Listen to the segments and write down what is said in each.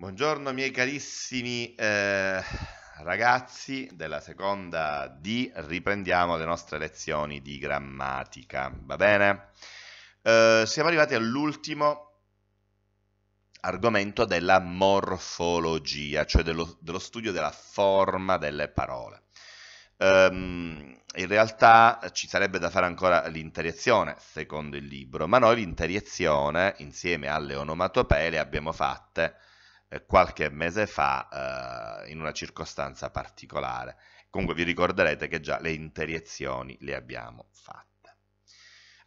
Buongiorno miei carissimi eh, ragazzi della seconda D, riprendiamo le nostre lezioni di grammatica, va bene? Eh, siamo arrivati all'ultimo argomento della morfologia, cioè dello, dello, studio della forma delle parole. Um, in realtà ci sarebbe da fare ancora l'interiezione, secondo il libro, ma noi l'interiezione, insieme alle onomatopee, le abbiamo fatte eh, qualche mese fa eh, in una circostanza particolare. Comunque vi ricorderete che già le interiezioni le abbiamo fatte.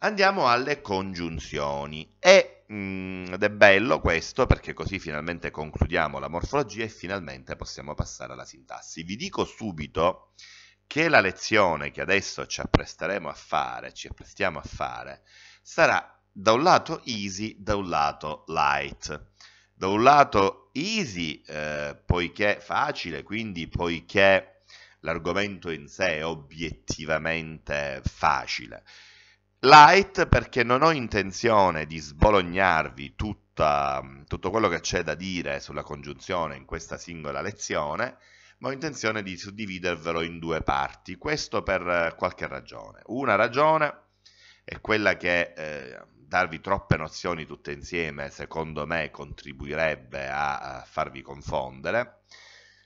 Andiamo alle congiunzioni e, mh, mm, ed è bello questo perché così finalmente concludiamo la morfologia e finalmente possiamo passare alla sintassi. Vi dico subito che la lezione che adesso ci appresteremo a fare, ci apprestiamo a fare, sarà da un lato easy, da un lato light da un lato easy, eh, poiché facile, quindi poiché l'argomento in sé è obiettivamente facile. Light perché non ho intenzione di sbolognarvi tutta, tutto quello che c'è da dire sulla congiunzione in questa singola lezione, ma ho intenzione di suddividervelo in due parti, questo per qualche ragione. Una ragione è quella che eh, darvi troppe nozioni tutte insieme, secondo me, contribuirebbe a, farvi confondere,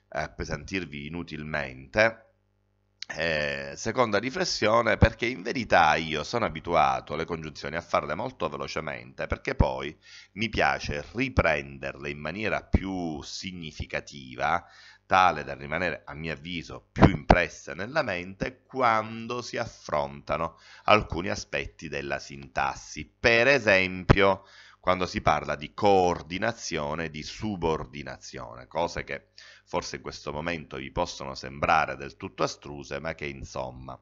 a pesantirvi inutilmente. Eh, seconda riflessione, perché in verità io sono abituato alle congiunzioni a farle molto velocemente, perché poi mi piace riprenderle in maniera più significativa tale da rimanere, a mio avviso, più impressa nella mente quando si affrontano alcuni aspetti della sintassi. Per esempio, quando si parla di coordinazione e di subordinazione, cose che forse in questo momento vi possono sembrare del tutto astruse, ma che insomma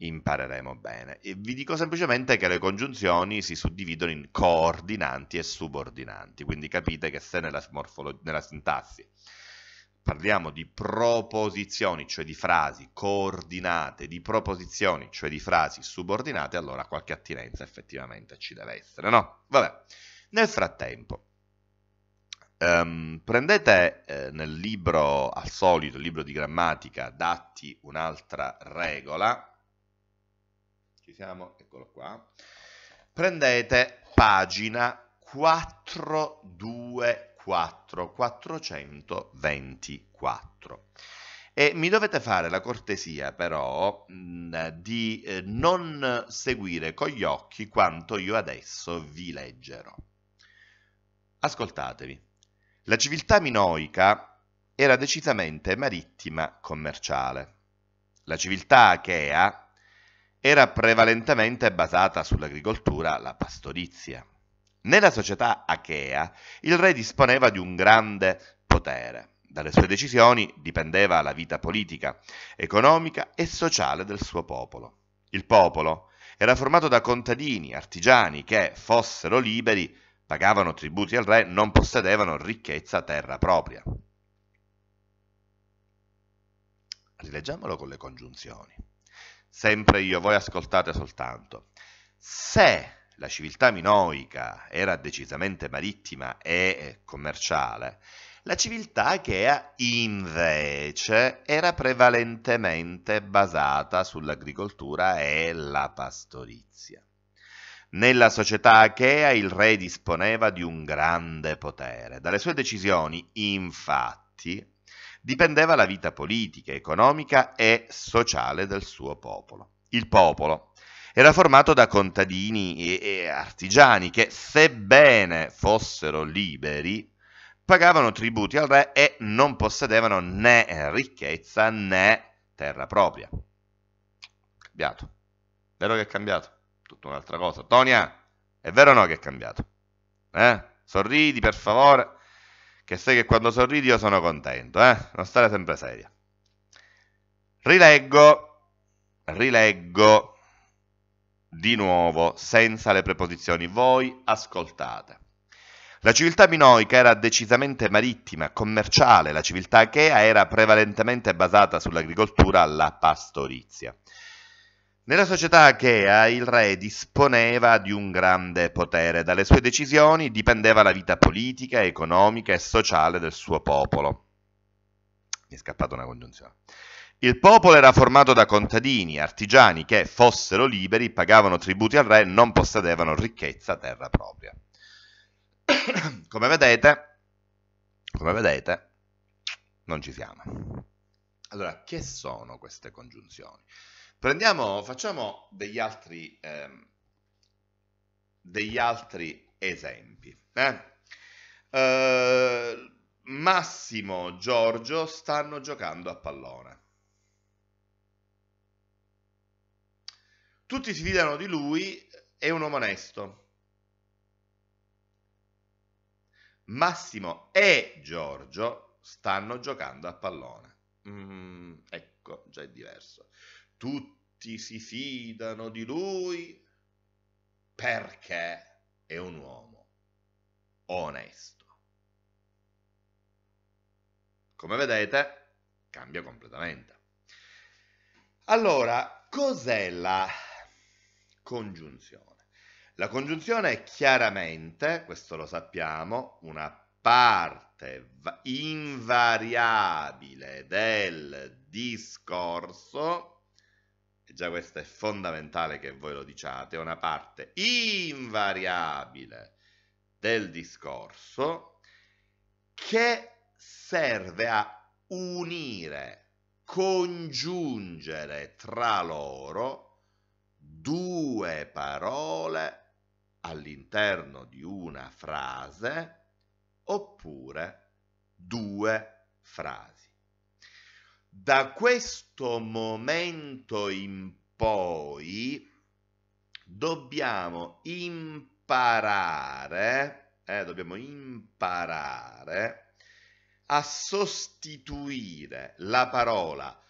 impareremo bene. E vi dico semplicemente che le congiunzioni si suddividono in coordinanti e subordinanti, quindi capite che se nella, nella sintassi parliamo di proposizioni, cioè di frasi coordinate, di proposizioni, cioè di frasi subordinate, allora qualche attinenza effettivamente ci deve essere, no? Vabbè, nel frattempo, ehm, prendete eh, nel libro, al solito, libro di grammatica, datti un'altra regola, ci siamo, eccolo qua, prendete pagina 425 4, 424. E mi dovete fare la cortesia però di eh, non seguire con gli occhi quanto io adesso vi leggerò. Ascoltatevi. La civiltà minoica era decisamente marittima commerciale. La civiltà achea era prevalentemente basata sull'agricoltura, la pastorizia. Nella società achea il re disponeva di un grande potere. Dalle sue decisioni dipendeva la vita politica, economica e sociale del suo popolo. Il popolo era formato da contadini, artigiani che, fossero liberi, pagavano tributi al re, non possedevano ricchezza terra propria. Rileggiamolo con le congiunzioni. Sempre io, voi ascoltate soltanto. Se la civiltà minoica era decisamente marittima e eh, commerciale, la civiltà achea invece era prevalentemente basata sull'agricoltura e la pastorizia. Nella società achea il re disponeva di un grande potere. Dalle sue decisioni, infatti, dipendeva la vita politica, economica e sociale del suo popolo. Il popolo, era formato da contadini e, e artigiani che, sebbene fossero liberi, pagavano tributi al re e non possedevano né ricchezza né terra propria. Cambiato. Vero che è cambiato? Tutta un'altra cosa. Tonia, è vero o no che è cambiato? Eh? Sorridi, per favore, che sai che quando sorridi io sono contento, eh? Non stare sempre seria. Rileggo, rileggo di nuovo senza le preposizioni voi ascoltate. La civiltà minoica era decisamente marittima, commerciale, la civiltà achea era prevalentemente basata sull'agricoltura la pastorizia. Nella società achea il re disponeva di un grande potere, dalle sue decisioni dipendeva la vita politica, economica e sociale del suo popolo. Mi è scappata una congiunzione. Il popolo era formato da contadini, artigiani che, fossero liberi, pagavano tributi al re, non possedevano ricchezza terra propria. come, vedete, come vedete, non ci siamo. Allora, che sono queste congiunzioni? Prendiamo, facciamo degli altri, ehm, degli altri esempi. Eh? Eh, Massimo Giorgio stanno giocando a pallone. Tutti si fidano di lui, è un uomo onesto. Massimo e Giorgio stanno giocando a pallone. Mm, ecco, già è diverso. Tutti si fidano di lui perché è un uomo onesto. Come vedete, cambia completamente. Allora, cos'è la congiunzione. La congiunzione è chiaramente, questo lo sappiamo, una parte invariabile del discorso, e già questo è fondamentale che voi lo diciate, una parte invariabile del discorso che serve a unire, congiungere tra loro due parole all'interno di una frase oppure due frasi. Da questo momento in poi dobbiamo imparare, eh, dobbiamo imparare a sostituire la parola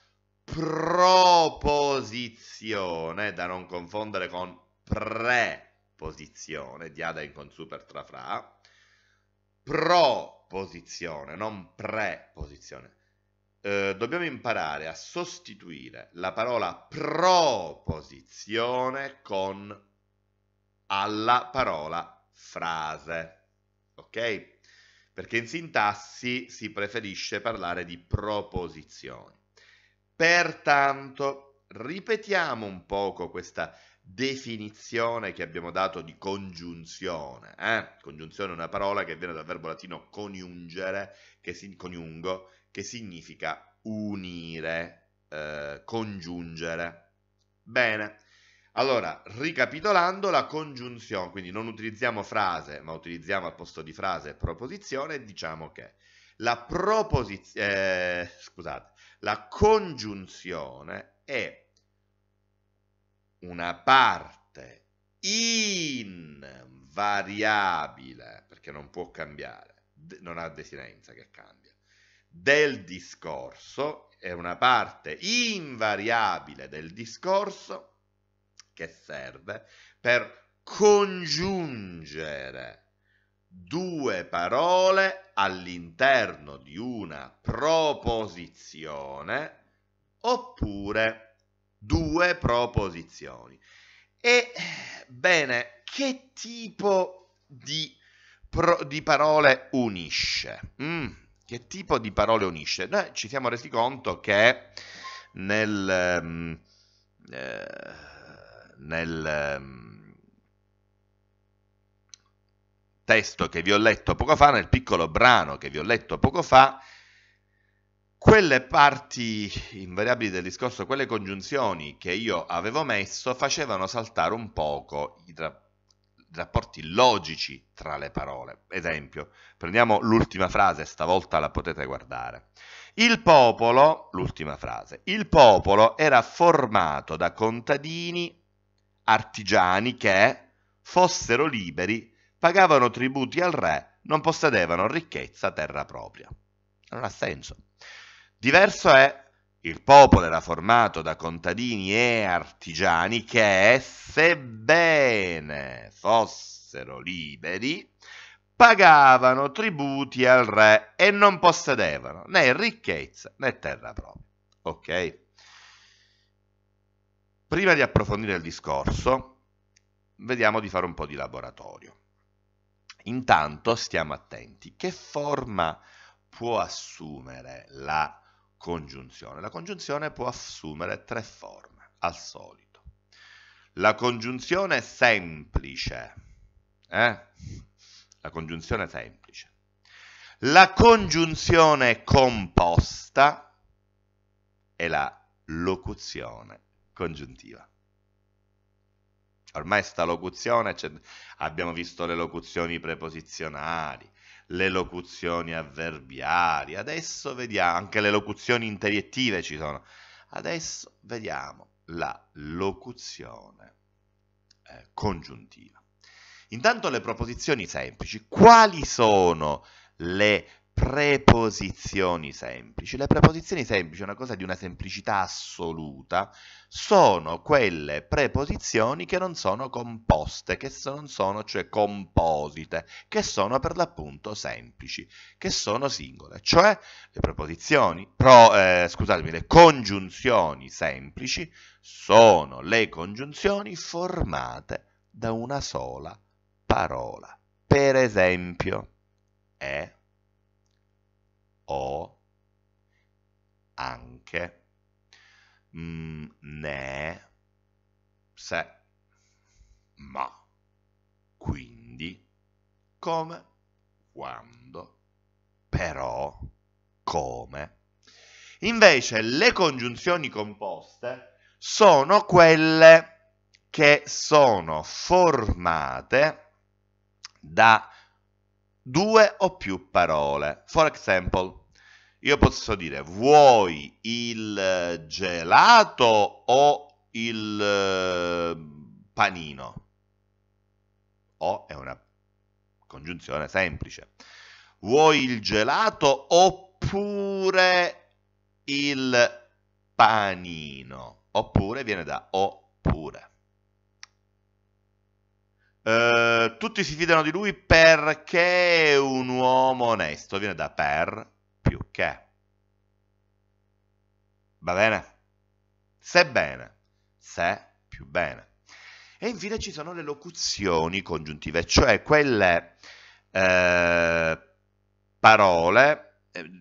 proposizione, da non confondere con preposizione, diada in con super tra fra, proposizione, non preposizione. Eh, dobbiamo imparare a sostituire la parola proposizione con alla parola frase, ok? Perché in sintassi si preferisce parlare di proposizioni. Pertanto, ripetiamo un poco questa definizione che abbiamo dato di congiunzione. Eh? Congiunzione è una parola che viene dal verbo latino coniungere, che si, coniungo, che significa unire, eh, congiungere. Bene, allora ricapitolando la congiunzione, quindi non utilizziamo frase, ma utilizziamo al posto di frase proposizione, diciamo che la proposizione, eh, scusate, la congiunzione è una parte invariabile, perché non può cambiare, non ha desinenza che cambia, del discorso, è una parte invariabile del discorso che serve per congiungere due parole all'interno di una proposizione oppure due proposizioni. E bene, che tipo di, pro, di parole unisce? Mm, che tipo di parole unisce? Noi ci siamo resi conto che nel... Mm, eh, nel mm, testo che vi ho letto poco fa, nel piccolo brano che vi ho letto poco fa, quelle parti invariabili del discorso, quelle congiunzioni che io avevo messo facevano saltare un poco i, ra- rapporti logici tra le parole. Esempio, prendiamo l'ultima frase, stavolta la potete guardare. Il popolo, l'ultima frase, il popolo era formato da contadini artigiani che fossero liberi pagavano tributi al re, non possedevano ricchezza terra propria. Non ha senso. Diverso è il popolo era formato da contadini e artigiani che, sebbene fossero liberi, pagavano tributi al re e non possedevano né ricchezza né terra propria. Ok? Prima di approfondire il discorso, vediamo di fare un po' di laboratorio. Intanto stiamo attenti. Che forma può assumere la congiunzione? La congiunzione può assumere tre forme, al solito. La congiunzione semplice. Eh? La congiunzione semplice. La congiunzione composta e la locuzione congiuntiva. Ormai sta locuzione, cioè, abbiamo visto le locuzioni preposizionali, le locuzioni avverbiali, adesso vediamo, anche le locuzioni interiettive ci sono. Adesso vediamo la locuzione eh, congiuntiva. Intanto le proposizioni semplici. Quali sono le preposizioni semplici. Le preposizioni semplici, una cosa di una semplicità assoluta, sono quelle preposizioni che non sono composte, che non sono cioè composite, che sono per l'appunto semplici, che sono singole, cioè le preposizioni, pro, eh, scusatemi, le congiunzioni semplici sono le congiunzioni formate da una sola parola. Per esempio, è o, anche, mh, mm, ne, se, ma, quindi, come, quando, però, come. Invece le congiunzioni composte sono quelle che sono formate da due o più parole. For example, io posso dire vuoi il eh, gelato o il eh, panino? O è una congiunzione semplice. Vuoi il gelato oppure il panino? Oppure viene da oppure. Eh, tutti si fidano di lui perché è un uomo onesto. Viene da per più che. Va bene? Se bene, se più bene. E infine ci sono le locuzioni congiuntive, cioè quelle eh, parole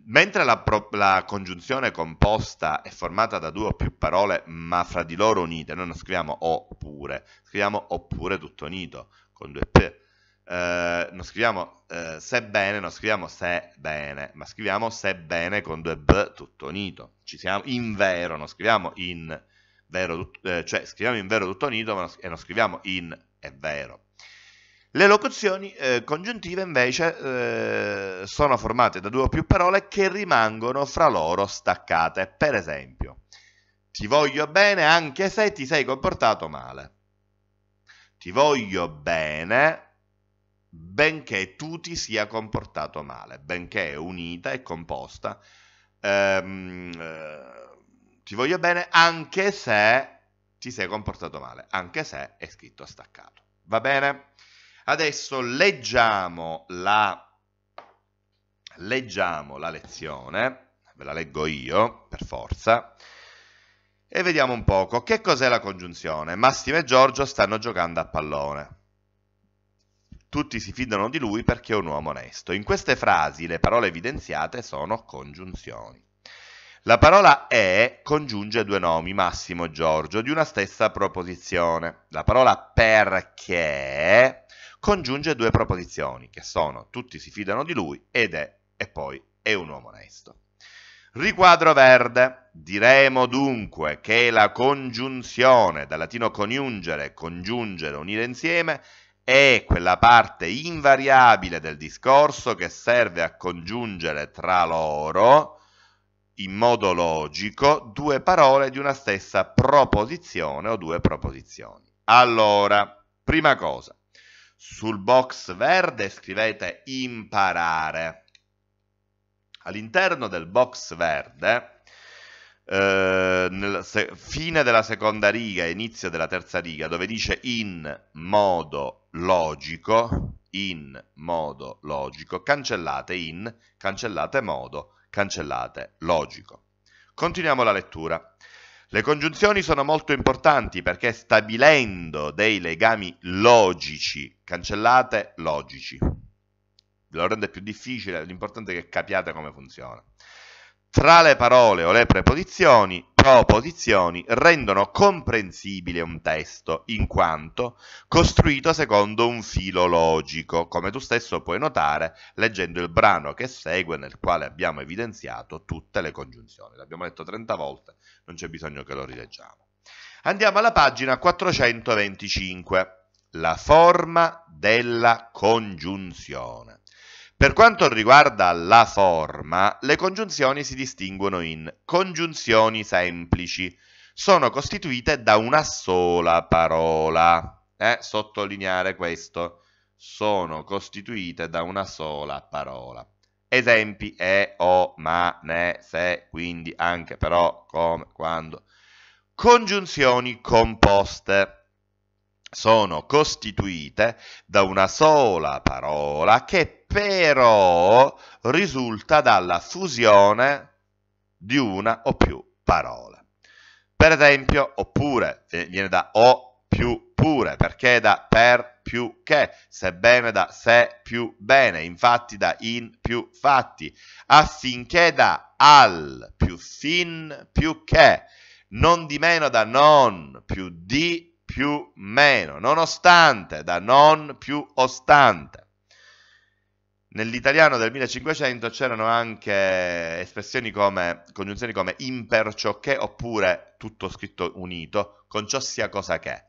mentre la, pro- la, congiunzione composta è formata da due o più parole ma fra di loro unite, noi non scriviamo oppure, scriviamo oppure tutto unito con due p. Eh, non scriviamo eh, se non scriviamo se bene, ma scriviamo sebbene con due b tutto unito. Ci siamo in vero, non scriviamo in vero, eh, cioè scriviamo in vero tutto unito non, e non scriviamo in è vero. Le locuzioni eh, congiuntive invece eh, sono formate da due o più parole che rimangono fra loro staccate. Per esempio, ti voglio bene anche se ti sei comportato male. Ti voglio bene benché tu ti sia comportato male, benché è unita e composta. Ehm, eh, ti voglio bene anche se ti sei comportato male, anche se è scritto staccato. Va bene? Adesso leggiamo la, leggiamo la lezione, ve la leggo io, per forza, e vediamo un poco che cos'è la congiunzione. Massimo e Giorgio stanno giocando a pallone. Tutti si fidano di lui perché è un uomo onesto. In queste frasi le parole evidenziate sono congiunzioni. La parola è congiunge due nomi, Massimo e Giorgio, di una stessa proposizione. La parola perché congiunge due proposizioni, che sono tutti si fidano di lui ed è, e poi, è un uomo onesto. Riquadro verde. Diremo dunque che la congiunzione, dal latino coniungere, congiungere, unire insieme, è quella parte invariabile del discorso che serve a congiungere tra loro, in modo logico, due parole di una stessa proposizione o due proposizioni. Allora, prima cosa, sul box verde scrivete imparare. All'interno del box verde, eh, nella fine della seconda riga e inizio della terza riga, dove dice in modo logico, in modo logico, cancellate in, cancellate modo, cancellate logico. Continuiamo la lettura. Le congiunzioni sono molto importanti perché stabilendo dei legami logici, cancellate logici, lo rende più difficile, l'importante è che capiate come funziona. Tra le parole o le preposizioni, proposizioni rendono comprensibile un testo, in quanto costruito secondo un filo logico, come tu stesso puoi notare leggendo il brano che segue nel quale abbiamo evidenziato tutte le congiunzioni. L'abbiamo letto 30 volte, non c'è bisogno che lo rileggiamo. Andiamo alla pagina 425, la forma della congiunzione. Per quanto riguarda la forma, le congiunzioni si distinguono in congiunzioni semplici, sono costituite da una sola parola. Eh, sottolineare questo, sono costituite da una sola parola. Esempi è, o, ma, ne, se, quindi, anche, però, come, quando. Congiunzioni composte sono costituite da una sola parola che però risulta dalla fusione di una o più parole. Per esempio, oppure eh, viene da o più pure, perché da per più che, sebbene da se più bene, infatti da in più fatti, affinché da al più fin più che, non di meno da non più di più meno, nonostante da non più ostante. Nell'italiano del 1500 c'erano anche espressioni come, congiunzioni come imperciò che oppure tutto scritto unito, con ciò sia cosa che.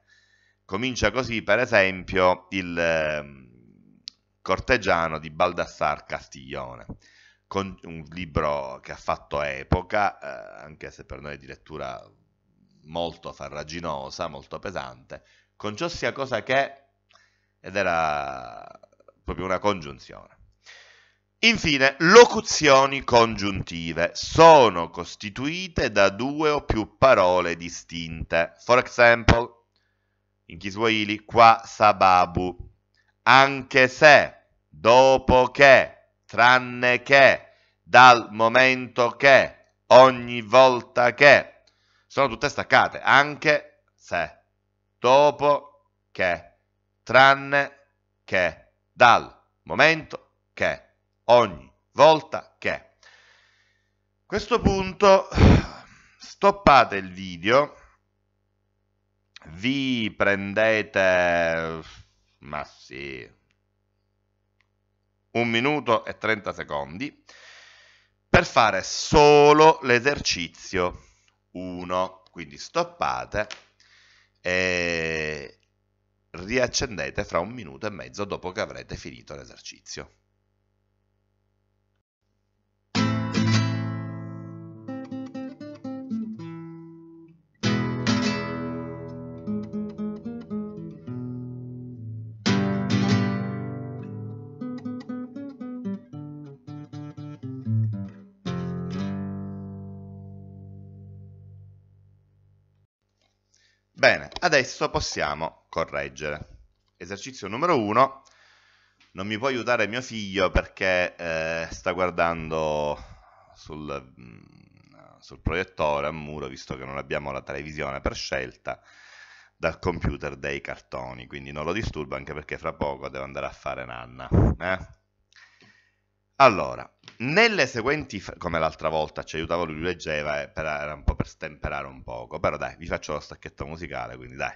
Comincia così, per esempio, il ehm, corteggiano di Baldassar Castiglione, con un libro che ha fatto epoca, eh, anche se per noi è di lettura molto farraginosa, molto pesante, con ciò sia cosa che, ed era proprio una congiunzione. Infine, locuzioni congiuntive sono costituite da due o più parole distinte. For example, in Kiswahili qua sababu, anche se, dopo che, tranne che, dal momento che, ogni volta che, sono tutte staccate, anche se, dopo che, tranne che, dal momento che, ogni volta che. A questo punto stoppate il video vi prendete, ma sì, un minuto e 30 secondi per fare solo l'esercizio 1. Quindi stoppate e riaccendete fra un minuto e mezzo dopo che avrete finito l'esercizio. adesso possiamo correggere. Esercizio numero 1. Non mi può aiutare mio figlio perché eh, sta guardando sul, mm, sul proiettore a muro, visto che non abbiamo la televisione per scelta, dal computer dei cartoni, quindi non lo disturba anche perché fra poco devo andare a fare nanna. Eh? Allora, nelle seguenti, come l'altra volta ci aiutava lui, leggeva, eh, per, era un po' per stemperare un poco, però dai, vi faccio lo stacchetto musicale, quindi dai.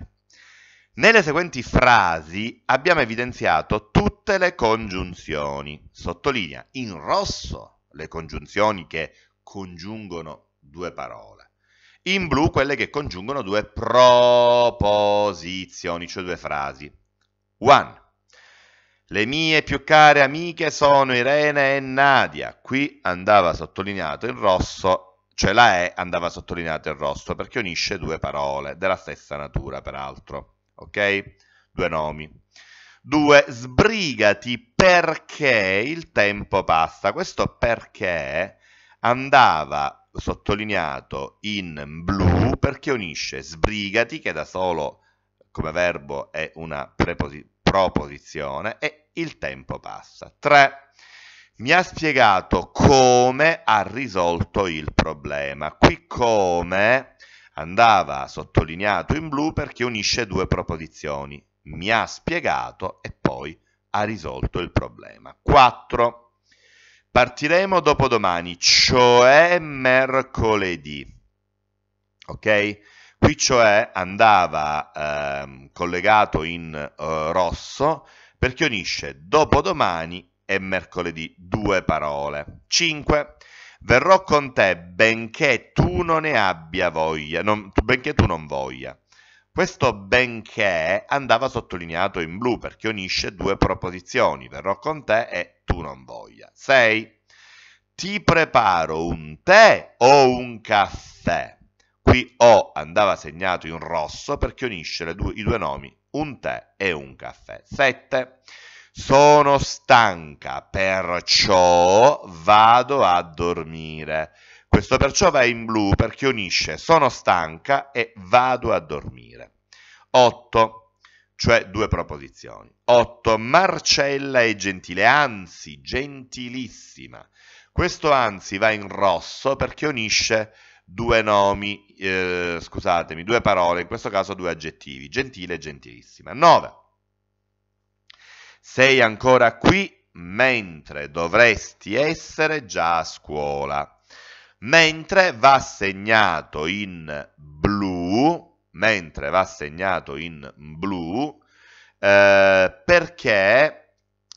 Nelle seguenti frasi abbiamo evidenziato tutte le congiunzioni. Sottolinea in rosso le congiunzioni che congiungono due parole in blu quelle che congiungono due proposizioni, cioè due frasi. One, le mie più care amiche sono Irene e Nadia. Qui andava sottolineato in rosso, cioè la E andava sottolineata in rosso perché unisce due parole della stessa natura, peraltro. Ok? Due nomi. Due, Sbrigati perché il tempo passa. Questo perché andava sottolineato in blu perché unisce sbrigati, che da solo come verbo è una preposizione, proposizione, e il tempo passa. 3. Mi ha spiegato come ha risolto il problema. Qui come andava sottolineato in blu perché unisce due proposizioni. Mi ha spiegato e poi ha risolto il problema. 4. Partiremo dopodomani, cioè mercoledì. Ok? Qui cioè andava eh, collegato in eh, rosso perché unisce dopodomani e mercoledì due parole. 5. Verrò con te benché tu non ne abbia voglia, non, benché tu non voglia. Questo benché andava sottolineato in blu perché unisce due proposizioni, verrò con te e tu non voglia. 6. Ti preparo un tè o un caffè qui O andava segnato in rosso perché unisce due, i due nomi, un tè e un caffè. 7. Sono stanca, perciò vado a dormire. Questo perciò va in blu perché unisce sono stanca e vado a dormire. 8, cioè due proposizioni. 8, Marcella è gentile, anzi gentilissima. Questo anzi va in rosso perché unisce due nomi, eh, scusatemi, due parole, in questo caso due aggettivi, gentile e gentilissima. 9. Sei ancora qui mentre dovresti essere già a scuola. Mentre va segnato in blu, mentre va segnato in blu, eh, perché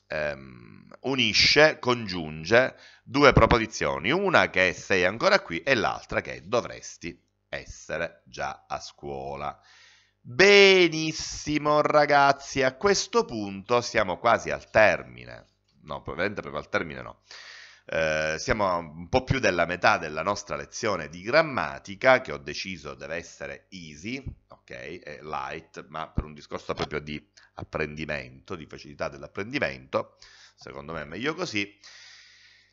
ehm, unisce, congiunge due proposizioni, una che sei ancora qui e l'altra che dovresti essere già a scuola. Benissimo ragazzi, a questo punto siamo quasi al termine. No, probabilmente proprio al termine no. Eh, siamo un po' più della metà della nostra lezione di grammatica che ho deciso deve essere easy, ok, light, ma per un discorso proprio di apprendimento, di facilità dell'apprendimento, secondo me è meglio così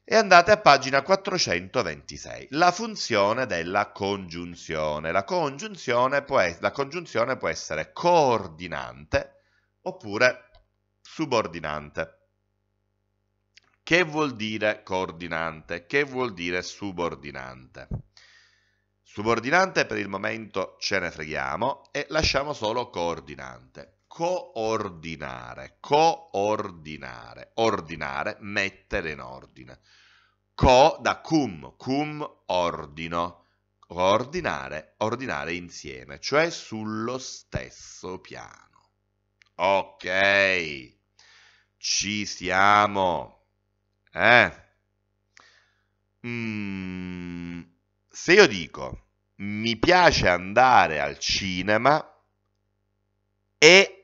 e andate a pagina 426, la funzione della congiunzione. La congiunzione può, la congiunzione può essere coordinante oppure subordinante. Che vuol dire coordinante? Che vuol dire subordinante? Subordinante per il momento ce ne freghiamo e lasciamo solo coordinante coordinare, coordinare, ordinare, mettere in ordine. Co da cum, cum ordino, ordinare, ordinare insieme, cioè sullo stesso piano. Ok, ci siamo. Eh? Mm, se io dico mi piace andare al cinema e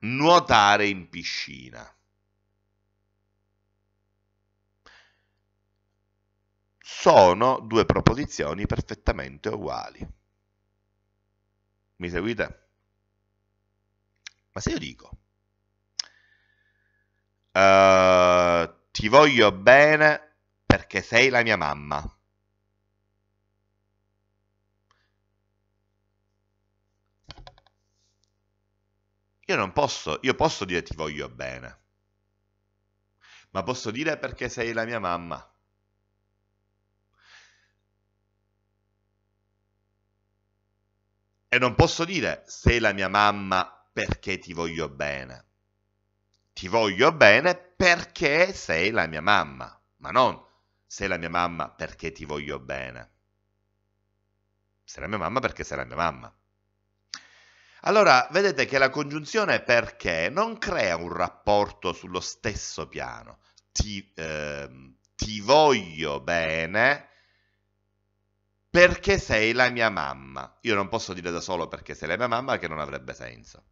nuotare in piscina. Sono due proposizioni perfettamente uguali. Mi seguite? Ma se io dico, uh, ti voglio bene perché sei la mia mamma. Io non posso, io posso dire ti voglio bene, ma posso dire perché sei la mia mamma. E non posso dire sei la mia mamma perché ti voglio bene. Ti voglio bene perché sei la mia mamma, ma non sei la mia mamma perché ti voglio bene. Sei la mia mamma perché sei la mia mamma. Allora, vedete che la congiunzione perché non crea un rapporto sullo stesso piano. Ti, eh, ti voglio bene perché sei la mia mamma. Io non posso dire da solo perché sei la mia mamma che non avrebbe senso.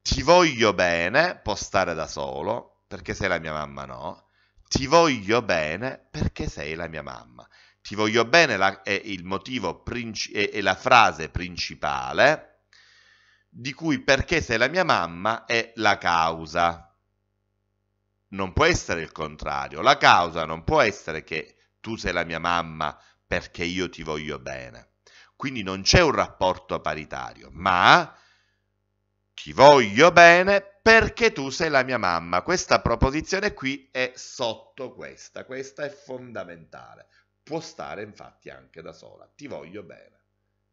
Ti voglio bene, può stare da solo, perché sei la mia mamma no. Ti voglio bene perché sei la mia mamma. Ti voglio bene la, è, il motivo princi- è, è la frase principale di cui perché sei la mia mamma è la causa. Non può essere il contrario, la causa non può essere che tu sei la mia mamma perché io ti voglio bene. Quindi non c'è un rapporto paritario, ma ti voglio bene perché tu sei la mia mamma. Questa proposizione qui è sotto questa, questa è fondamentale. Può stare infatti anche da sola, ti voglio bene.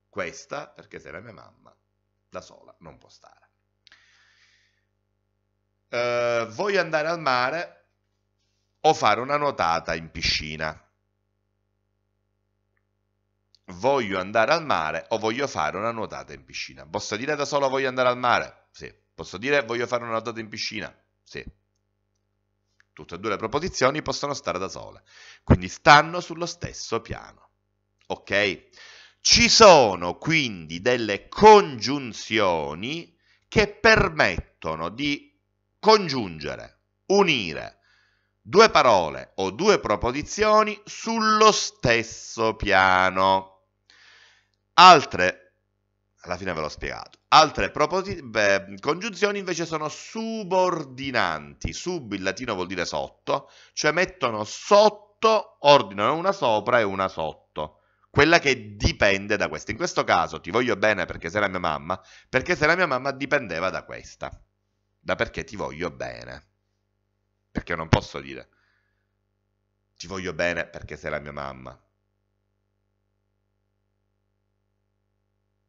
Questa perché sei la mia mamma da sola non può stare. Eh, voglio andare al mare o fare una nuotata in piscina. Voglio andare al mare o voglio fare una nuotata in piscina. Posso dire da solo voglio andare al mare? Sì. Posso dire voglio fare una nuotata in piscina? Sì. Tutte e due le proposizioni possono stare da sole. Quindi stanno sullo stesso piano. Ok? Ci sono quindi delle congiunzioni che permettono di congiungere, unire due parole o due proposizioni sullo stesso piano. Altre, alla fine ve l'ho spiegato, altre beh, congiunzioni invece sono subordinanti, sub in latino vuol dire sotto, cioè mettono sotto, ordinano una sopra e una sotto quella che dipende da questa. In questo caso ti voglio bene perché sei la mia mamma, perché se la mia mamma dipendeva da questa, da perché ti voglio bene. Perché non posso dire ti voglio bene perché sei la mia mamma.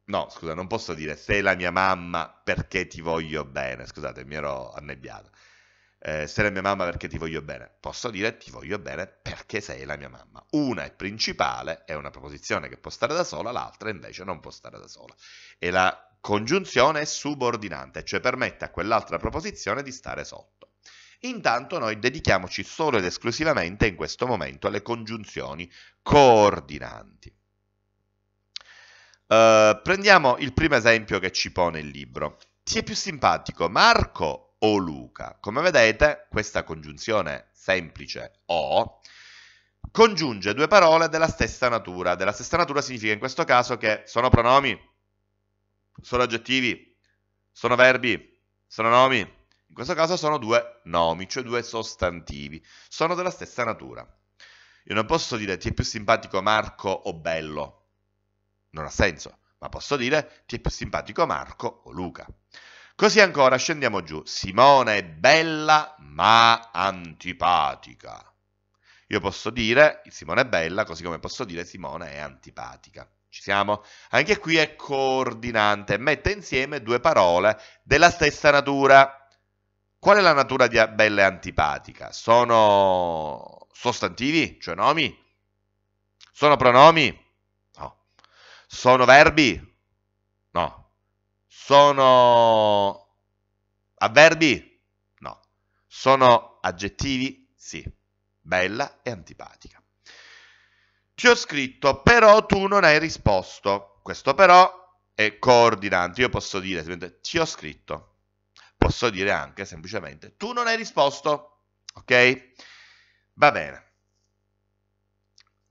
No, scusa, non posso dire sei la mia mamma perché ti voglio bene. Scusate, mi ero annebbiato eh, sei la mia mamma perché ti voglio bene. Posso dire ti voglio bene perché sei la mia mamma. Una è principale, è una proposizione che può stare da sola, l'altra invece non può stare da sola. E la congiunzione è subordinante, cioè permette a quell'altra proposizione di stare sotto. Intanto noi dedichiamoci solo ed esclusivamente in questo momento alle congiunzioni coordinanti. Uh, prendiamo il primo esempio che ci pone il libro. Ti è più simpatico Marco o Luca. Come vedete, questa congiunzione semplice o congiunge due parole della stessa natura. Della stessa natura significa in questo caso che sono pronomi, sono aggettivi, sono verbi, sono nomi. In questo caso sono due nomi, cioè due sostantivi. Sono della stessa natura. Io non posso dire ti è più simpatico Marco o Bello. Non ha senso. Ma posso dire ti è più simpatico Marco o Luca. Così ancora scendiamo giù. Simona è bella ma antipatica. Io posso dire Simona è bella, così come posso dire Simona è antipatica. Ci siamo? Anche qui è coordinante, mette insieme due parole della stessa natura. Qual è la natura di bella e antipatica? Sono sostantivi, cioè nomi? Sono pronomi? No. Sono verbi? Sono avverbi? No. Sono aggettivi? Sì. Bella e antipatica. Ti ho scritto, però tu non hai risposto. Questo però è coordinante. Io posso dire, ti ho scritto. Posso dire anche semplicemente, tu non hai risposto. Ok? Va bene.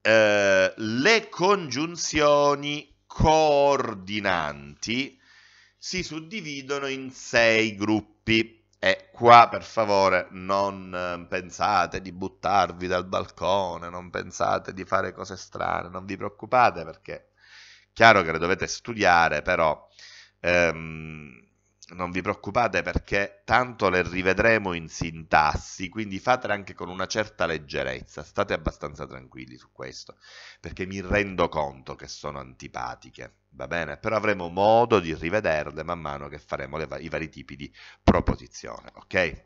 Eh, le congiunzioni coordinanti si suddividono in sei gruppi. E qua per favore non eh, pensate di buttarvi dal balcone, non pensate di fare cose strane, non vi preoccupate perché chiaro che le dovete studiare, però ehm, non vi preoccupate perché tanto le rivedremo in sintassi, quindi fatele anche con una certa leggerezza, state abbastanza tranquilli su questo, perché mi rendo conto che sono antipatiche, va bene? Però avremo modo di rivederle man mano che faremo va i vari tipi di proposizione, ok?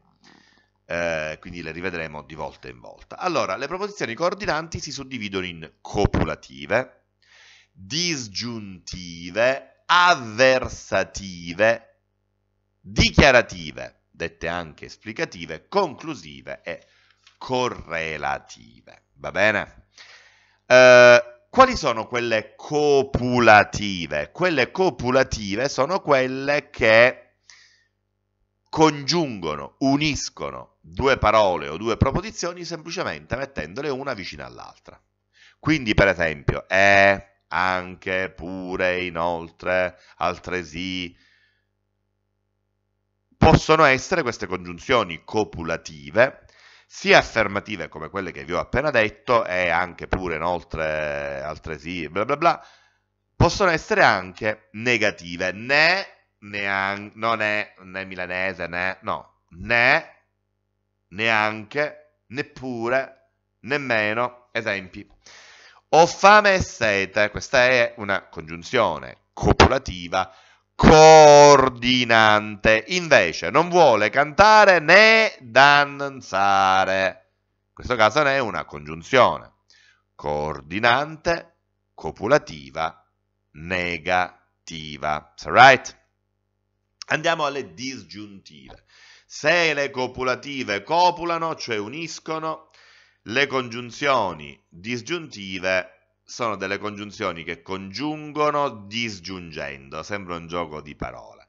Eh, quindi le rivedremo di volta in volta. Allora, le proposizioni coordinanti si suddividono in copulative, disgiuntive, avversative dichiarative, dette anche esplicative, conclusive e correlative. Va bene? Eh, quali sono quelle copulative? Quelle copulative sono quelle che congiungono, uniscono due parole o due proposizioni semplicemente mettendole una vicino all'altra. Quindi, per esempio, è, anche, pure, inoltre, altresì, possono essere queste congiunzioni copulative, sia affermative come quelle che vi ho appena detto, e anche pure inoltre altresì, bla bla bla, possono essere anche negative, né, neanche, non è né milanese, né, no, né, neanche, neppure, nemmeno, esempi. Ho fame e sete, questa è una congiunzione copulativa, coordinante. Invece non vuole cantare né danzare. In questo caso ne è una congiunzione. Coordinante, copulativa, negativa. Right? Andiamo alle disgiuntive. Se le copulative copulano, cioè uniscono, le congiunzioni disgiuntive sono delle congiunzioni che congiungono disgiungendo, sembra un gioco di parole.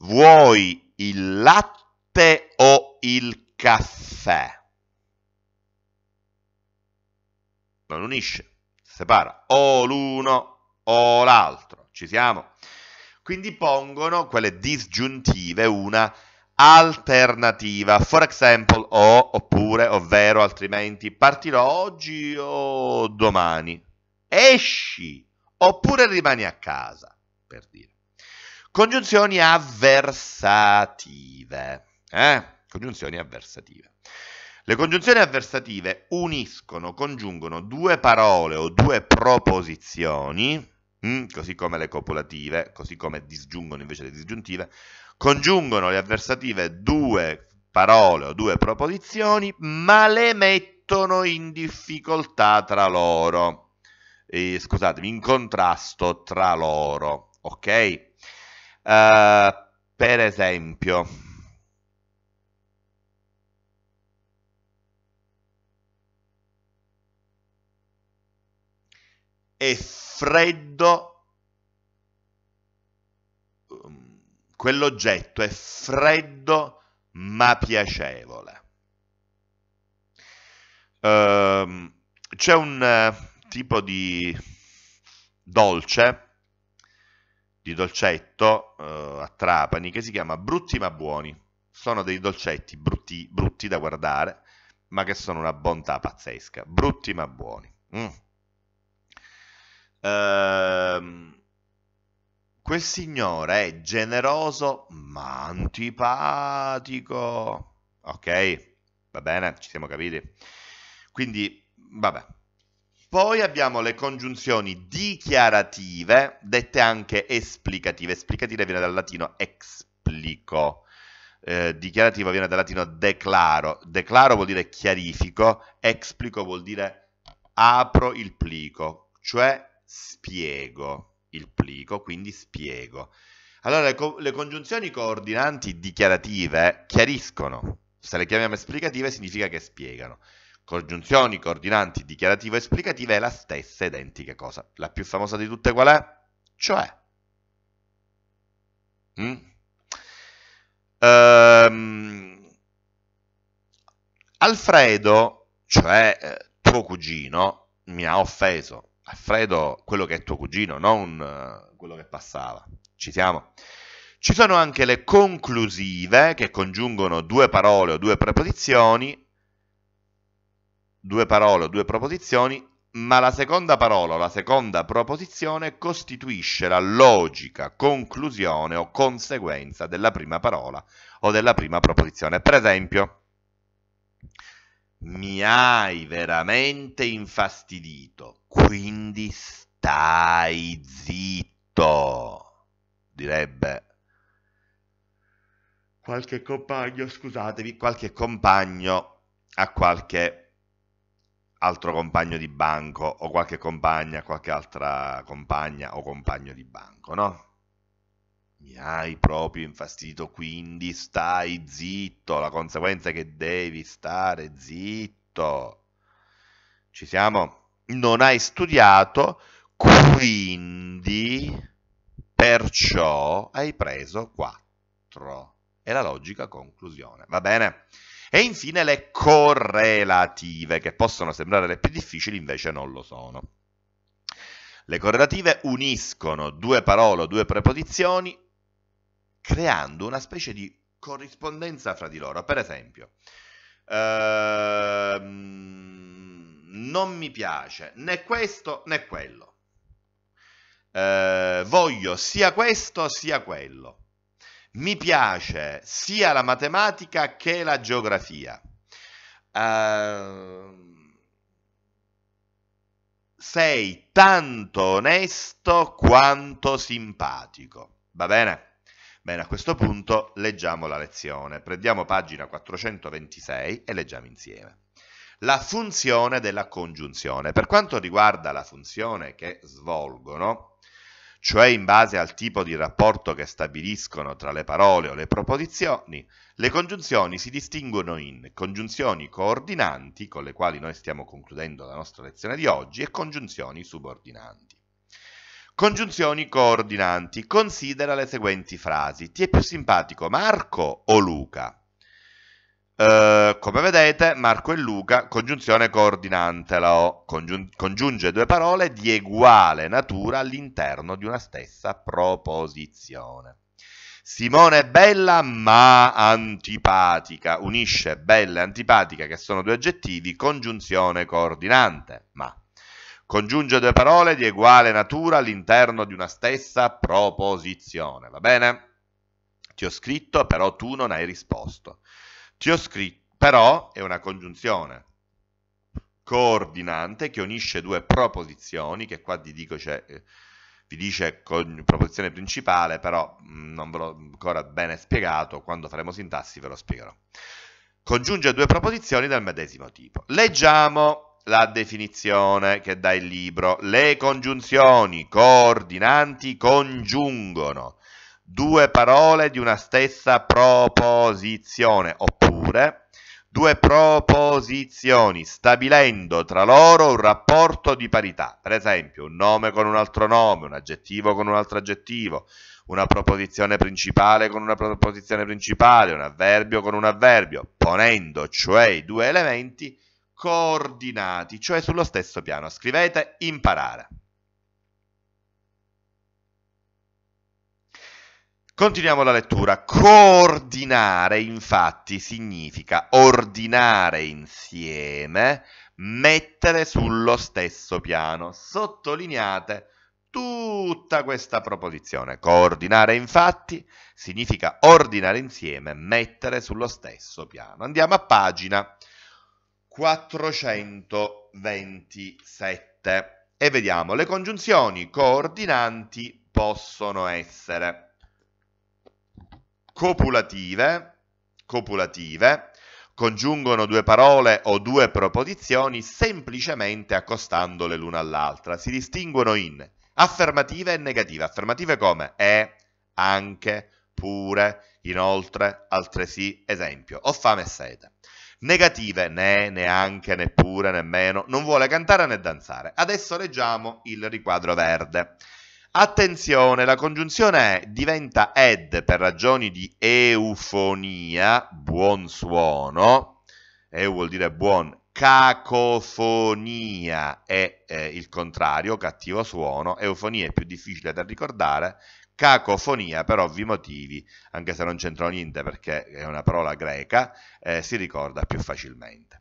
Vuoi il latte o il caffè? Non unisce, separa o l'uno o l'altro. Ci siamo? Quindi pongono quelle disgiuntive una alternativa, for example o oppure, ovvero altrimenti, partirò oggi o domani esci, oppure rimani a casa, per dire. Congiunzioni avversative. Eh? Congiunzioni avversative. Le congiunzioni avversative uniscono, congiungono due parole o due proposizioni, mm? così come le copulative, così come disgiungono invece le disgiuntive, congiungono le avversative due parole o due proposizioni, ma le mettono in difficoltà tra loro eh, scusatemi, in contrasto tra loro, ok? Eh, per esempio, è freddo, um, quell'oggetto è freddo ma piacevole. Uh, c'è un, tipo di dolce, di dolcetto eh, a Trapani che si chiama Brutti ma Buoni. Sono dei dolcetti brutti, brutti da guardare, ma che sono una bontà pazzesca. Brutti ma buoni. Mm. Ehm, quel signore è generoso ma antipatico. Ok, va bene, ci siamo capiti. Quindi, vabbè, poi abbiamo le congiunzioni dichiarative, dette anche esplicative. Esplicative viene dal latino explico. Eh, dichiarativo viene dal latino declaro. Declaro vuol dire chiarifico, explico vuol dire apro il plico, cioè spiego il plico, quindi spiego. Allora le, co le congiunzioni coordinanti dichiarative chiariscono. Se le chiamiamo esplicative significa che spiegano. Congiunzioni, coordinanti, dichiarativa e esplicativa è la stessa identica cosa. La più famosa di tutte qual è? Cioè. Mm? Ehm, Alfredo, cioè eh, tuo cugino, mi ha offeso. Alfredo, quello che è tuo cugino, non eh, quello che passava. Ci siamo? Ci sono anche le conclusive che congiungono due parole o due preposizioni due parole o due proposizioni, ma la seconda parola o la seconda proposizione costituisce la logica conclusione o conseguenza della prima parola o della prima proposizione. Per esempio, mi hai veramente infastidito, quindi stai zitto, direbbe qualche compagno, scusatevi, qualche compagno a qualche altro compagno di banco o qualche compagna, qualche altra compagna o compagno di banco, no? Mi hai proprio infastidito, quindi stai zitto, la conseguenza è che devi stare zitto. Ci siamo? Non hai studiato, quindi perciò hai preso 4. È la logica conclusione, va bene? E infine le correlative, che possono sembrare le più difficili, invece non lo sono. Le correlative uniscono due parole o due preposizioni creando una specie di corrispondenza fra di loro. Per esempio, ehm, non mi piace né questo né quello. Eh, voglio sia questo sia quello. Mi piace sia la matematica che la geografia. Uh, sei tanto onesto quanto simpatico. Va bene? Bene, a questo punto leggiamo la lezione. Prendiamo pagina 426 e leggiamo insieme. La funzione della congiunzione. Per quanto riguarda la funzione che svolgono, cioè in base al tipo di rapporto che stabiliscono tra le parole o le proposizioni, le congiunzioni si distinguono in congiunzioni coordinanti, con le quali noi stiamo concludendo la nostra lezione di oggi, e congiunzioni subordinanti. Congiunzioni coordinanti. Considera le seguenti frasi. Ti è più simpatico Marco o Luca? Eh, come vedete, Marco e Luca, congiunzione coordinante, la O, congiun congiunge due parole di uguale natura all'interno di una stessa proposizione. Simone è bella ma antipatica, unisce bella e antipatica che sono due aggettivi, congiunzione coordinante, ma. Congiunge due parole di uguale natura all'interno di una stessa proposizione, va bene? Ti ho scritto, però tu non hai risposto ci ho scritto, però è una congiunzione coordinante che unisce due proposizioni, che qua vi, dico, cioè, vi dice con proposizione principale, però mm, non ve l'ho ancora bene spiegato, quando faremo sintassi ve lo spiegherò. Congiunge due proposizioni del medesimo tipo. Leggiamo la definizione che dà il libro. Le congiunzioni coordinanti congiungono due parole di una stessa proposizione, oppure oppure due proposizioni stabilendo tra loro un rapporto di parità, per esempio un nome con un altro nome, un aggettivo con un altro aggettivo, una proposizione principale con una proposizione principale, un avverbio con un avverbio, ponendo cioè i due elementi coordinati, cioè sullo stesso piano. Scrivete imparare. Continuiamo la lettura. Coordinare infatti significa ordinare insieme, mettere sullo stesso piano. Sottolineate tutta questa proposizione. Coordinare infatti significa ordinare insieme, mettere sullo stesso piano. Andiamo a pagina 427 e vediamo le congiunzioni coordinanti possono essere copulative, copulative congiungono due parole o due proposizioni semplicemente accostandole l'una all'altra. Si distinguono in affermative e negative. Affermative come è, anche, pure, inoltre, altresì, esempio, ho fame e sete. Negative, né, neanche, neppure, nemmeno, non vuole cantare né danzare. Adesso leggiamo il riquadro verde. Attenzione, la congiunzione è diventa ed per ragioni di eufonia, buon suono, eu vuol dire buon, cacofonia è eh, il contrario, cattivo suono, eufonia è più difficile da ricordare, cacofonia per ovvi motivi, anche se non c'entrano niente perché è una parola greca, eh, si ricorda più facilmente.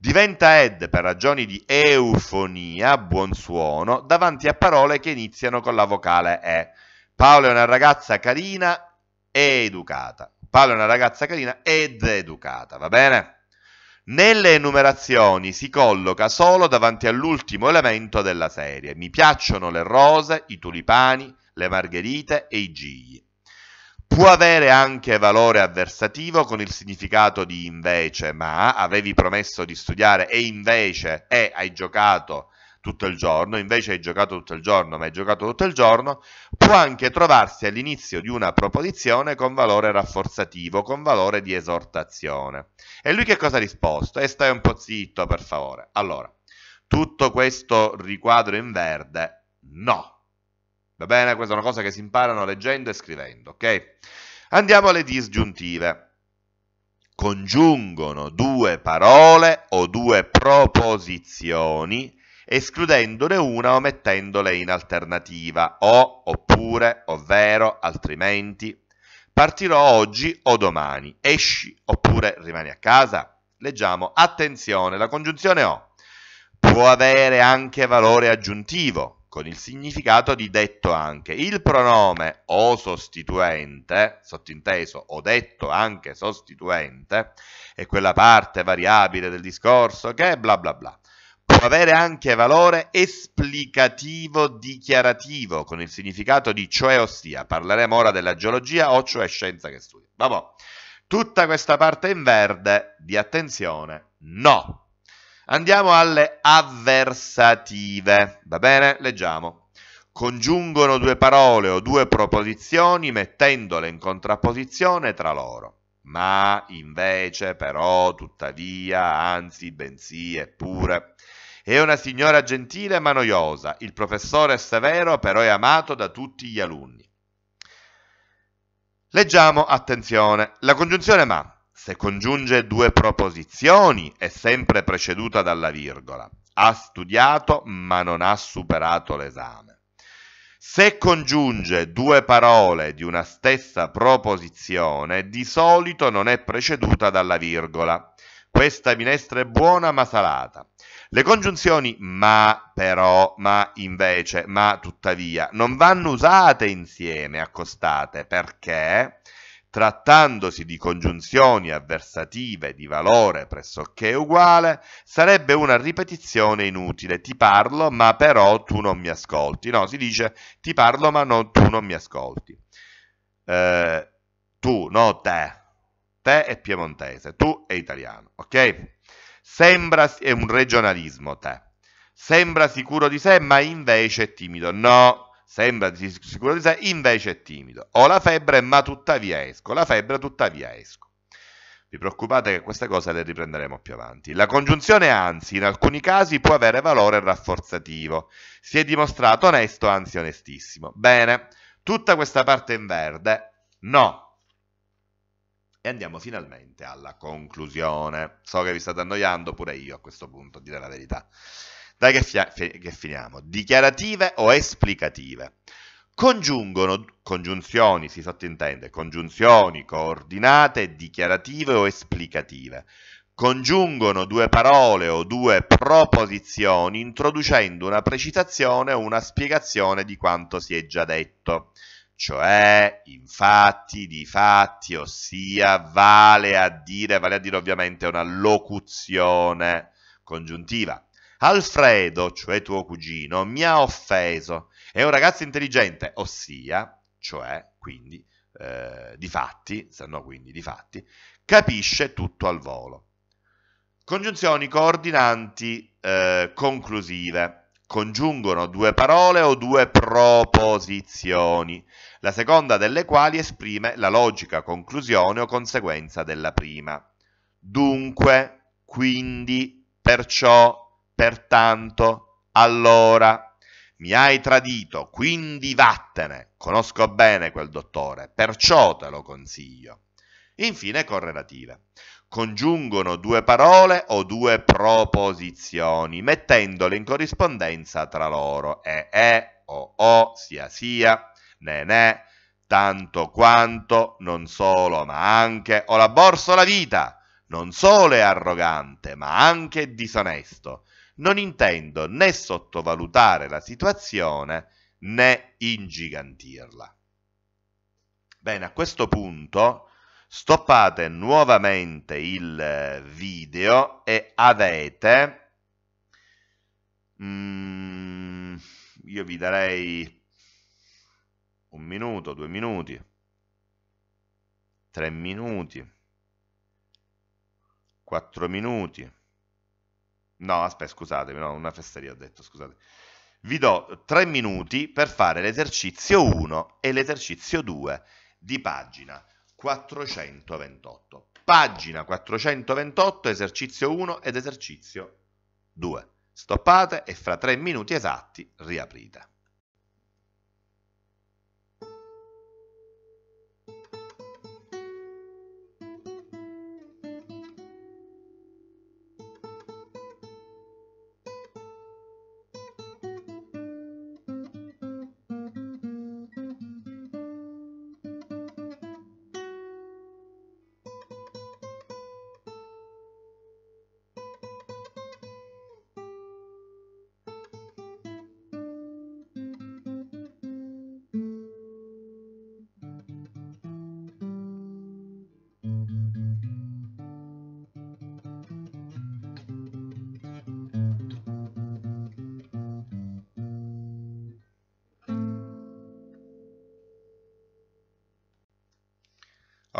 Diventa ed per ragioni di eufonia, buon suono, davanti a parole che iniziano con la vocale E. Paola è una ragazza carina e educata. Paola è una ragazza carina ed educata, va bene? Nelle enumerazioni si colloca solo davanti all'ultimo elemento della serie. Mi piacciono le rose, i tulipani, le margherite e i gigli. Può avere anche valore avversativo con il significato di invece, ma avevi promesso di studiare e invece e hai giocato tutto il giorno, invece hai giocato tutto il giorno, ma hai giocato tutto il giorno, può anche trovarsi all'inizio di una proposizione con valore rafforzativo, con valore di esortazione. E lui che cosa ha risposto? E stai un po' zitto, per favore. Allora, tutto questo riquadro in verde, no. Va bene? Questa è una cosa che si imparano leggendo e scrivendo, ok? Andiamo alle disgiuntive. Congiungono due parole o due proposizioni escludendone una o mettendole in alternativa o, oppure, ovvero, altrimenti. Partirò oggi o domani. Esci oppure rimani a casa? Leggiamo, attenzione, la congiunzione o può avere anche valore aggiuntivo, con il significato di detto anche. Il pronome o sostituente, sottinteso o detto anche sostituente, è quella parte variabile del discorso che è bla bla bla. Può avere anche valore esplicativo dichiarativo, con il significato di cioè ossia. Parleremo ora della geologia o cioè scienza che studia. Vabbè. Boh, tutta questa parte in verde di attenzione, no. Andiamo alle avversative, va bene? Leggiamo. Congiungono due parole o due proposizioni mettendole in contrapposizione tra loro. Ma, invece, però, tuttavia, anzi, bensì, eppure. È una signora gentile ma noiosa, il professore è severo però è amato da tutti gli alunni. Leggiamo, attenzione, la congiunzione ma se congiunge due proposizioni è sempre preceduta dalla virgola. Ha studiato ma non ha superato l'esame. Se congiunge due parole di una stessa proposizione, di solito non è preceduta dalla virgola. Questa minestra è buona ma salata. Le congiunzioni ma, però, ma, invece, ma, tuttavia non vanno usate insieme, accostate, perché trattandosi di congiunzioni avversative di valore pressoché uguale, sarebbe una ripetizione inutile. Ti parlo, ma però tu non mi ascolti. No, si dice ti parlo, ma no, tu non mi ascolti. Eh, tu, no te. Te è piemontese, tu è italiano, ok? Sembra, è un regionalismo te. Sembra sicuro di sé, ma invece è timido. No, sembra sicuro di sé, invece è timido. Ho la febbre, ma tuttavia esco. La febbre, tuttavia esco. Vi preoccupate che queste cose le riprenderemo più avanti. La congiunzione anzi, in alcuni casi, può avere valore rafforzativo. Si è dimostrato onesto, anzi onestissimo. Bene, tutta questa parte in verde, no. E andiamo finalmente alla conclusione. So che vi state annoiando, pure io a questo punto, a dire la verità. Dai che, fi- che finiamo. Dichiarative o esplicative. Congiungono, congiunzioni si sottintende, congiunzioni coordinate, dichiarative o esplicative congiungono due parole o due proposizioni introducendo una precisazione o una spiegazione di quanto si è già detto, cioè infatti, di fatti, ossia vale a dire, vale a dire ovviamente una locuzione congiuntiva. Alfredo, cioè tuo cugino, mi ha offeso. È un ragazzo intelligente, ossia, cioè, quindi, eh, di fatti, se no quindi di fatti, capisce tutto al volo. Congiunzioni coordinanti eh, conclusive. Congiungono due parole o due proposizioni, la seconda delle quali esprime la logica conclusione o conseguenza della prima. Dunque, quindi, perciò, Pertanto, allora, mi hai tradito, quindi vattene. Conosco bene quel dottore, perciò te lo consiglio. Infine correlative. Congiungono due parole o due proposizioni, mettendole in corrispondenza tra loro. E, e, o, o, sia, sia, ne, ne, tanto quanto, non solo, ma anche, o la borsa o la vita non solo è arrogante, ma anche disonesto non intendo né sottovalutare la situazione né ingigantirla. Bene, a questo punto stoppate nuovamente il eh, video e avete... Mm, io vi darei un minuto, due minuti, tre minuti, quattro minuti. No, aspetta, scusatemi, no, una fesseria ho detto, scusate. Vi do tre minuti per fare l'esercizio 1 e l'esercizio 2 di pagina 428. Pagina 428, esercizio 1 ed esercizio 2. Stoppate e fra tre minuti esatti riaprite.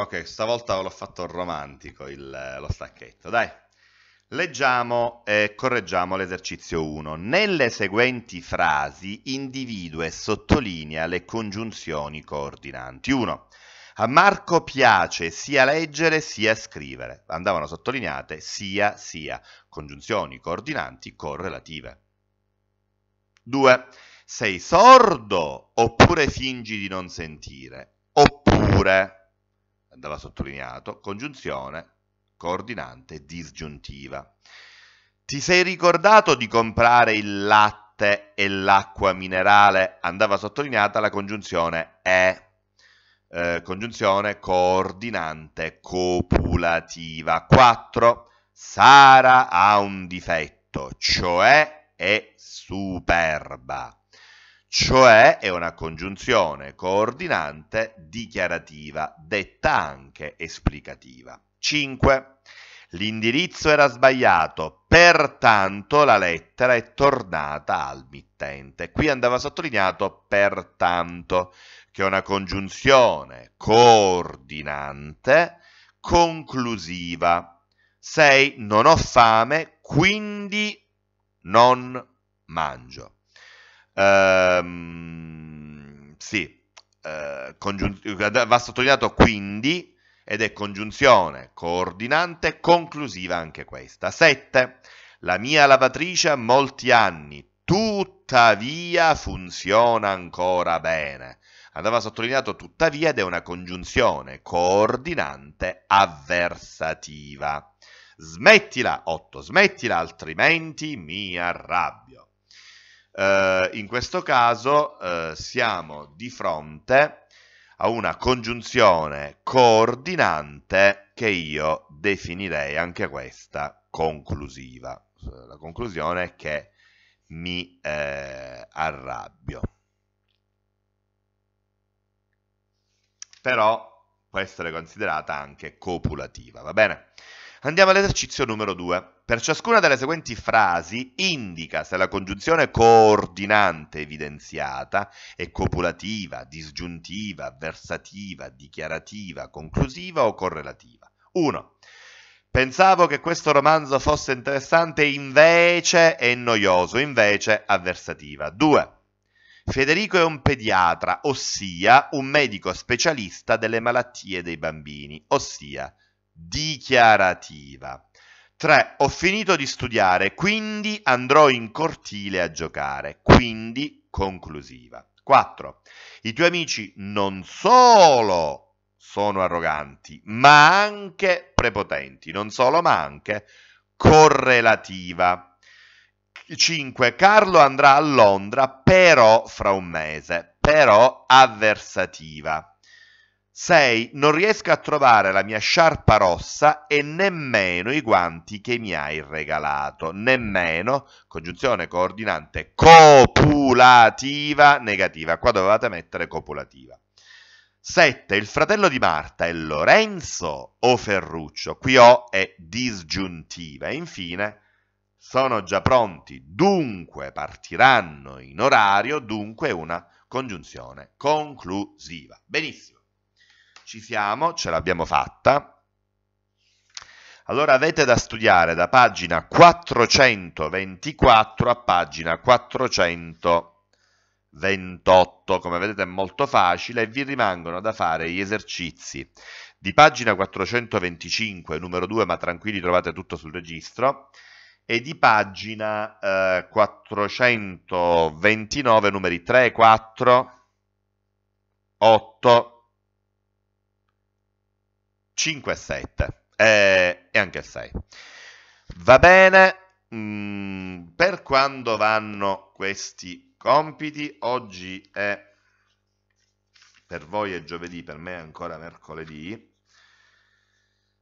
ok, stavolta l'ho fatto romantico il, eh, lo stacchetto, dai. Leggiamo e correggiamo l'esercizio 1. Nelle seguenti frasi individua e sottolinea le congiunzioni coordinanti. 1. A Marco piace sia leggere sia scrivere. Andavano sottolineate sia sia, congiunzioni coordinanti correlative. 2. Sei sordo oppure fingi di non sentire? Oppure andava sottolineato, congiunzione, coordinante, disgiuntiva. Ti sei ricordato di comprare il latte e l'acqua minerale? Andava sottolineata la congiunzione E, eh, congiunzione coordinante copulativa. 4. Sara ha un difetto, cioè è superba cioè è una congiunzione coordinante dichiarativa, detta anche esplicativa. 5. L'indirizzo era sbagliato, pertanto la lettera è tornata al mittente. Qui andava sottolineato pertanto, che è una congiunzione coordinante conclusiva. 6. Non ho fame, quindi non mangio. Ehm, sì, eh, va sottolineato quindi ed è congiunzione coordinante conclusiva anche questa. 7. La mia lavatrice ha molti anni, tuttavia funziona ancora bene. Andava sottolineato tuttavia ed è una congiunzione coordinante avversativa. Smettila, 8, smettila altrimenti mi arrabbio eh, in questo caso eh, siamo di fronte a una congiunzione coordinante che io definirei anche questa conclusiva. Eh, la conclusione è che mi eh, arrabbio. Però può essere considerata anche copulativa, va bene? Andiamo all'esercizio numero 2. Per ciascuna delle seguenti frasi indica se la congiunzione coordinante evidenziata è copulativa, disgiuntiva, avversativa, dichiarativa, conclusiva o correlativa. 1. Pensavo che questo romanzo fosse interessante, invece è noioso, invece avversativa. 2. Federico è un pediatra, ossia un medico specialista delle malattie dei bambini, ossia dichiarativa. 3. Ho finito di studiare, quindi andrò in cortile a giocare. Quindi conclusiva. 4. I tuoi amici non solo sono arroganti, ma anche prepotenti. Non solo, ma anche correlativa. 5. Carlo andrà a Londra, però fra un mese, però avversativa. 6. Non riesco a trovare la mia sciarpa rossa e nemmeno i guanti che mi hai regalato. Nemmeno, congiunzione coordinante copulativa negativa. Qua dovevate mettere copulativa. 7. Il fratello di Marta è Lorenzo o Ferruccio. Qui O è disgiuntiva. E Infine, sono già pronti. Dunque partiranno in orario. Dunque una congiunzione conclusiva. Benissimo. Ci siamo, ce l'abbiamo fatta. Allora avete da studiare da pagina 424 a pagina 428. Come vedete è molto facile e vi rimangono da fare gli esercizi di pagina 425, numero 2, ma tranquilli trovate tutto sul registro, e di pagina eh, 429, numeri 3, 4, 8, 5 e 7 eh, e anche 6. Va bene, mh, mm, per quando vanno questi compiti, oggi è per voi è giovedì, per me è ancora mercoledì.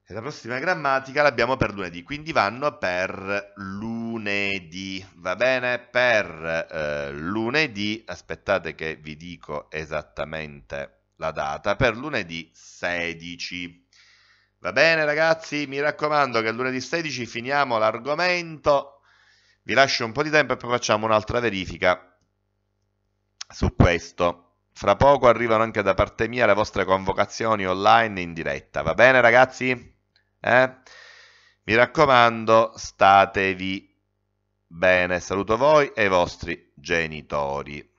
E la prossima grammatica l'abbiamo per lunedì, quindi vanno per lunedì, va bene? Per eh, lunedì, aspettate che vi dico esattamente la data, per lunedì 16. Va bene ragazzi, mi raccomando che lunedì 16 finiamo l'argomento, vi lascio un po' di tempo e poi facciamo un'altra verifica su questo. Fra poco arrivano anche da parte mia le vostre convocazioni online in diretta, va bene ragazzi? Eh? Mi raccomando, statevi bene, saluto voi e i vostri genitori.